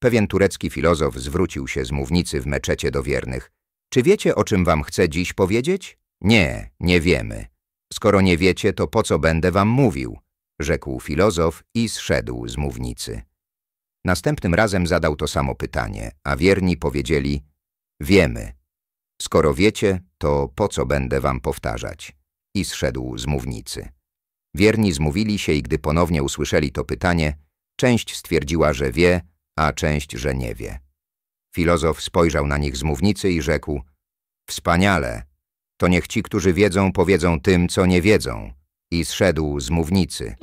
Pewien turecki filozof zwrócił się z mównicy w meczecie do wiernych. Czy wiecie, o czym wam chcę dziś powiedzieć? Nie, nie wiemy. Skoro nie wiecie, to po co będę wam mówił? Rzekł filozof i zszedł z mównicy. Następnym razem zadał to samo pytanie, a wierni powiedzieli Wiemy. Skoro wiecie, to po co będę wam powtarzać? I zszedł z mównicy. Wierni zmówili się i gdy ponownie usłyszeli to pytanie, część stwierdziła, że wie, a część, że nie wie. Filozof spojrzał na nich z mównicy i rzekł – Wspaniale! To niech ci, którzy wiedzą, powiedzą tym, co nie wiedzą. I zszedł z mównicy.